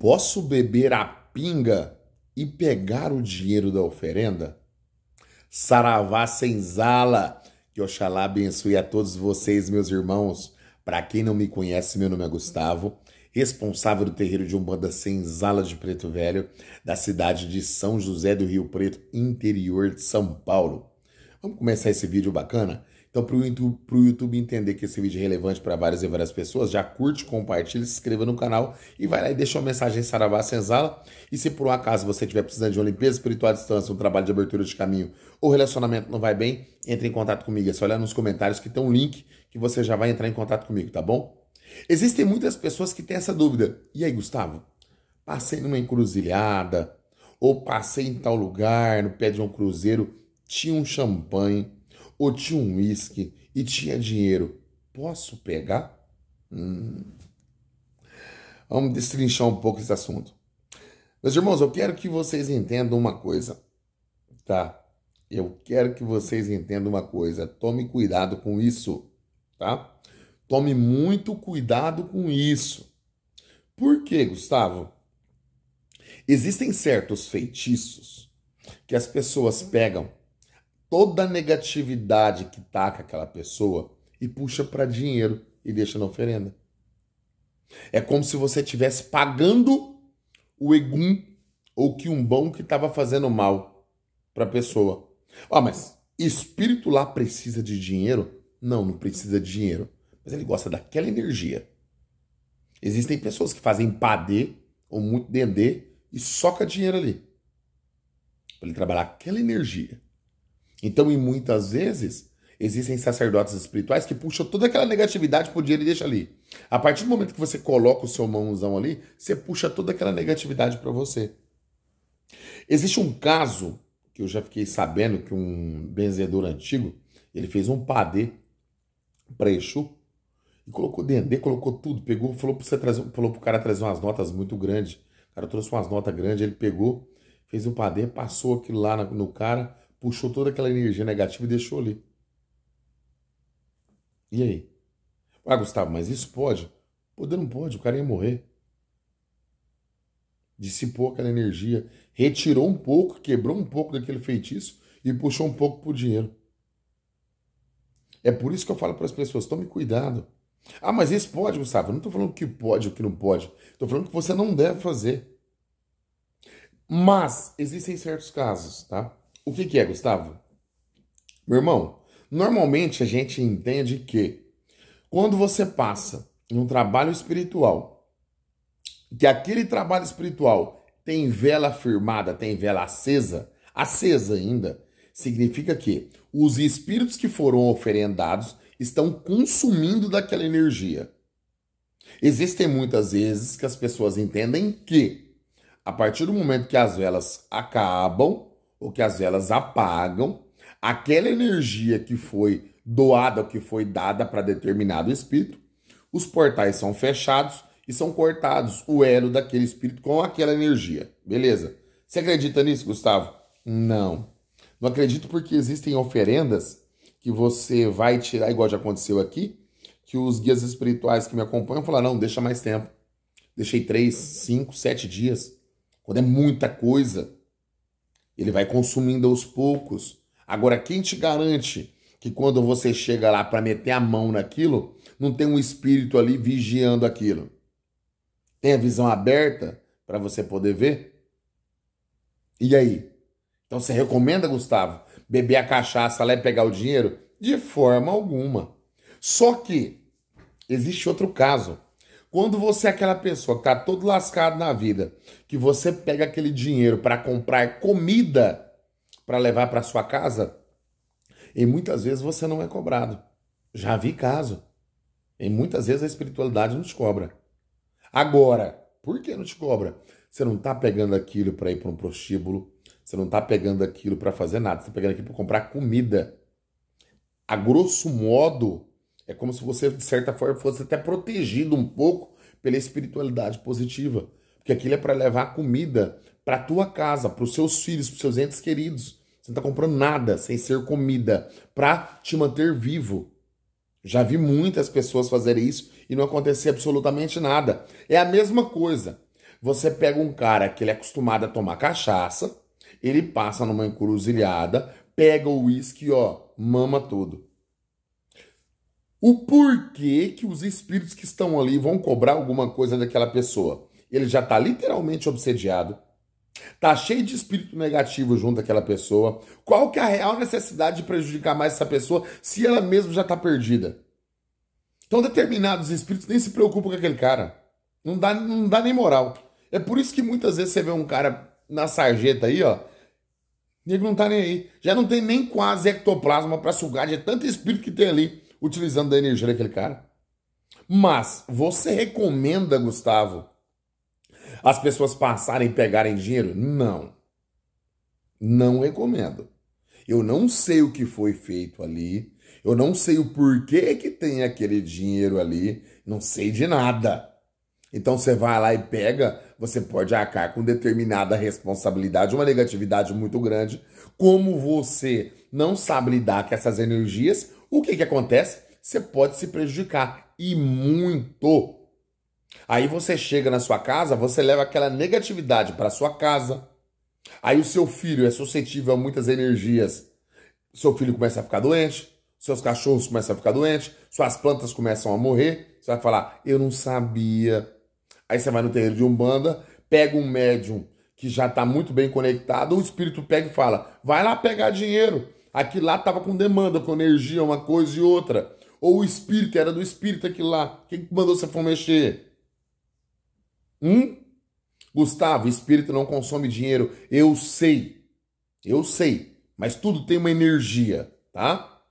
Posso beber a pinga e pegar o dinheiro da oferenda? Saravá senzala, que Oxalá abençoe a todos vocês, meus irmãos. Para quem não me conhece, meu nome é Gustavo, responsável do terreiro de Umbanda Senzala de Preto Velho, da cidade de São José do Rio Preto, interior de São Paulo. Vamos começar esse vídeo bacana então, para o YouTube, YouTube entender que esse vídeo é relevante para várias e várias pessoas, já curte, compartilha, se inscreva no canal e vai lá e deixa uma mensagem Saravá Senzala. E se por um acaso você estiver precisando de uma limpeza espiritual à distância, um trabalho de abertura de caminho ou relacionamento não vai bem, entre em contato comigo. É só olhar nos comentários que tem um link que você já vai entrar em contato comigo, tá bom? Existem muitas pessoas que têm essa dúvida. E aí, Gustavo? Passei numa encruzilhada, ou passei em tal lugar, no pé de um cruzeiro, tinha um champanhe ou tinha um uísque e tinha dinheiro, posso pegar? Hum. Vamos destrinchar um pouco esse assunto. Meus irmãos, eu quero que vocês entendam uma coisa, tá? Eu quero que vocês entendam uma coisa. Tome cuidado com isso, tá? Tome muito cuidado com isso. Por quê, Gustavo? Existem certos feitiços que as pessoas pegam toda a negatividade que taca tá aquela pessoa e puxa para dinheiro e deixa na oferenda. É como se você estivesse pagando o egum ou que um bom que estava fazendo mal para a pessoa. Ah, mas espírito lá precisa de dinheiro? Não, não precisa de dinheiro, mas ele gosta daquela energia. Existem pessoas que fazem padê ou muito dendê e soca dinheiro ali. Para ele trabalhar aquela energia. Então, e muitas vezes, existem sacerdotes espirituais que puxam toda aquela negatividade o dinheiro e deixa ali. A partir do momento que você coloca o seu mãozão ali, você puxa toda aquela negatividade para você. Existe um caso que eu já fiquei sabendo que um benzedor antigo, ele fez um padê para Exu e colocou dendê, colocou tudo, pegou, falou para você trazer, falou pro cara trazer umas notas muito grandes. O cara trouxe umas notas grandes, ele pegou, fez um padê, passou aquilo lá no cara puxou toda aquela energia negativa e deixou ali. E aí? Ah, Gustavo, mas isso pode? Poder não pode, o cara ia morrer. Dissipou aquela energia, retirou um pouco, quebrou um pouco daquele feitiço e puxou um pouco pro dinheiro. É por isso que eu falo para as pessoas: tome cuidado. Ah, mas isso pode, Gustavo. Eu não estou falando que pode ou que não pode. Estou falando que você não deve fazer. Mas existem certos casos, tá? O que, que é, Gustavo? Meu irmão, normalmente a gente entende que quando você passa em um trabalho espiritual, que aquele trabalho espiritual tem vela firmada, tem vela acesa, acesa ainda, significa que os espíritos que foram oferendados estão consumindo daquela energia. Existem muitas vezes que as pessoas entendem que, a partir do momento que as velas acabam, ou que as velas apagam aquela energia que foi doada, que foi dada para determinado espírito, os portais são fechados e são cortados o elo daquele espírito com aquela energia. Beleza? Você acredita nisso, Gustavo? Não. Não acredito porque existem oferendas que você vai tirar, igual já aconteceu aqui, que os guias espirituais que me acompanham falaram: não, deixa mais tempo. Deixei três, cinco, sete dias. Quando é muita coisa, ele vai consumindo aos poucos. Agora, quem te garante que quando você chega lá para meter a mão naquilo, não tem um espírito ali vigiando aquilo? Tem a visão aberta para você poder ver? E aí? Então você recomenda, Gustavo, beber a cachaça lá e pegar o dinheiro? De forma alguma. Só que existe outro caso quando você é aquela pessoa que tá todo lascado na vida, que você pega aquele dinheiro para comprar comida para levar para sua casa, e muitas vezes você não é cobrado. Já vi caso. E muitas vezes a espiritualidade não te cobra. Agora, por que não te cobra? Você não tá pegando aquilo para ir para um prostíbulo, você não tá pegando aquilo para fazer nada, você tá pegando aquilo para comprar comida. A grosso modo, é como se você, de certa forma, fosse até protegido um pouco pela espiritualidade positiva. Porque aquilo é para levar comida para tua casa, para os seus filhos, para os seus entes queridos. Você não está comprando nada sem ser comida para te manter vivo. Já vi muitas pessoas fazerem isso e não acontecer absolutamente nada. É a mesma coisa. Você pega um cara que ele é acostumado a tomar cachaça, ele passa numa encruzilhada, pega o uísque, ó, mama tudo o porquê que os espíritos que estão ali vão cobrar alguma coisa daquela pessoa. Ele já está literalmente obsediado, está cheio de espírito negativo junto àquela pessoa. Qual que é a real necessidade de prejudicar mais essa pessoa se ela mesma já está perdida? Então determinados espíritos nem se preocupam com aquele cara. Não dá, não dá nem moral. É por isso que muitas vezes você vê um cara na sarjeta aí, ó, Nego não tá nem aí. Já não tem nem quase ectoplasma para sugar de tanto espírito que tem ali utilizando a energia daquele cara. Mas você recomenda, Gustavo, as pessoas passarem e pegarem dinheiro? Não. Não recomendo. Eu não sei o que foi feito ali. Eu não sei o porquê que tem aquele dinheiro ali. Não sei de nada. Então você vai lá e pega, você pode arcar com determinada responsabilidade, uma negatividade muito grande. Como você não sabe lidar com essas energias, o que, que acontece? Você pode se prejudicar e muito. Aí você chega na sua casa, você leva aquela negatividade para sua casa. Aí o seu filho é suscetível a muitas energias. Seu filho começa a ficar doente, seus cachorros começam a ficar doentes, suas plantas começam a morrer. Você vai falar, eu não sabia. Aí você vai no terreiro de Umbanda, pega um médium que já está muito bem conectado, o espírito pega e fala, vai lá pegar dinheiro aqui lá estava com demanda, com energia, uma coisa e outra. Ou o espírito, era do espírito aqui lá. Quem mandou você for mexer? Hum? Gustavo, espírito não consome dinheiro. Eu sei. Eu sei. Mas tudo tem uma energia, tá?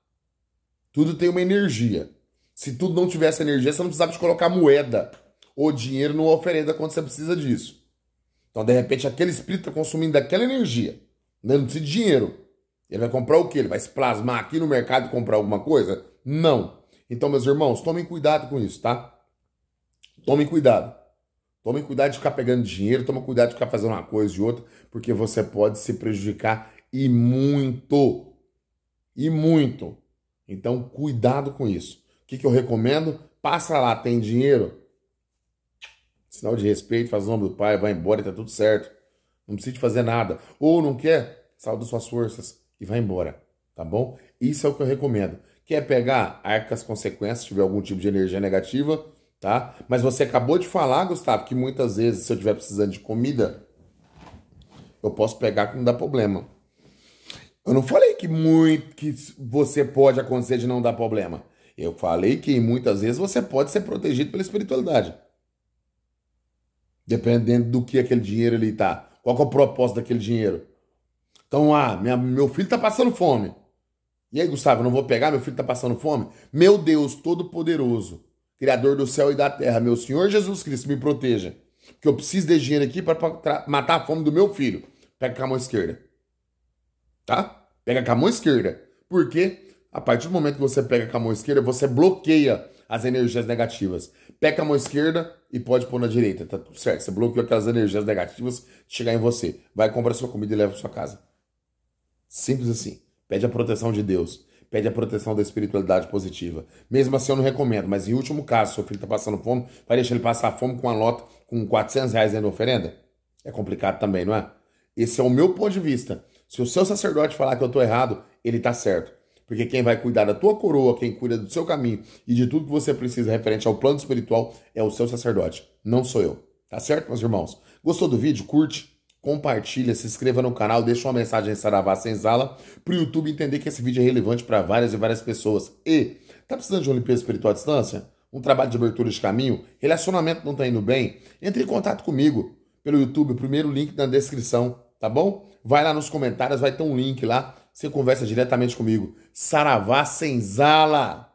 Tudo tem uma energia. Se tudo não tivesse energia, você não precisava de colocar moeda ou dinheiro numa oferenda quando você precisa disso. Então, de repente, aquele espírito está consumindo daquela energia, dando-se dinheiro. Ele vai comprar o quê? Ele vai se plasmar aqui no mercado e comprar alguma coisa? Não. Então, meus irmãos, tomem cuidado com isso, tá? Tomem cuidado. Tomem cuidado de ficar pegando dinheiro, tomem cuidado de ficar fazendo uma coisa e outra, porque você pode se prejudicar e muito. E muito. Então, cuidado com isso. O que, que eu recomendo? Passa lá, tem dinheiro? Sinal de respeito, faz o nome do pai, vai embora e tá tudo certo. Não precisa de fazer nada. Ou não quer? Salda suas forças e vai embora, tá bom? Isso é o que eu recomendo. Quer pegar? Arca as consequências, se tiver algum tipo de energia negativa, tá? Mas você acabou de falar, Gustavo, que muitas vezes se eu estiver precisando de comida, eu posso pegar que não dá problema. Eu não falei que muito que você pode acontecer de não dar problema. Eu falei que muitas vezes você pode ser protegido pela espiritualidade. Dependendo do que aquele dinheiro ali tá. Qual é o propósito daquele dinheiro? Então, ah, minha, meu filho está passando fome. E aí, Gustavo, não vou pegar? Meu filho está passando fome? Meu Deus Todo-Poderoso, Criador do céu e da terra, meu Senhor Jesus Cristo, me proteja. Que eu preciso de dinheiro aqui para matar a fome do meu filho. Pega com a mão esquerda. Tá? Pega com a mão esquerda. Porque a partir do momento que você pega com a mão esquerda, você bloqueia as energias negativas. Pega a mão esquerda e pode pôr na direita. Tá tudo certo. Você bloqueou aquelas energias negativas chegar em você. Vai comprar sua comida e leva para sua casa. Simples assim. Pede a proteção de Deus. Pede a proteção da espiritualidade positiva. Mesmo assim, eu não recomendo, mas em último caso, seu filho está passando fome, vai deixar ele passar fome com a lota com 400 reais dentro da oferenda? É complicado também, não é? Esse é o meu ponto de vista. Se o seu sacerdote falar que eu estou errado, ele está certo. Porque quem vai cuidar da tua coroa, quem cuida do seu caminho e de tudo que você precisa referente ao plano espiritual é o seu sacerdote, não sou eu. Tá certo, meus irmãos? Gostou do vídeo? Curte, compartilha, se inscreva no canal, deixa uma mensagem em Saravá Senzala para o YouTube entender que esse vídeo é relevante para várias e várias pessoas. E, tá precisando de uma limpeza espiritual à distância? Um trabalho de abertura de caminho? Relacionamento não está indo bem? Entre em contato comigo pelo YouTube, primeiro link na descrição, tá bom? Vai lá nos comentários, vai ter um link lá, você conversa diretamente comigo. Saravá Senzala!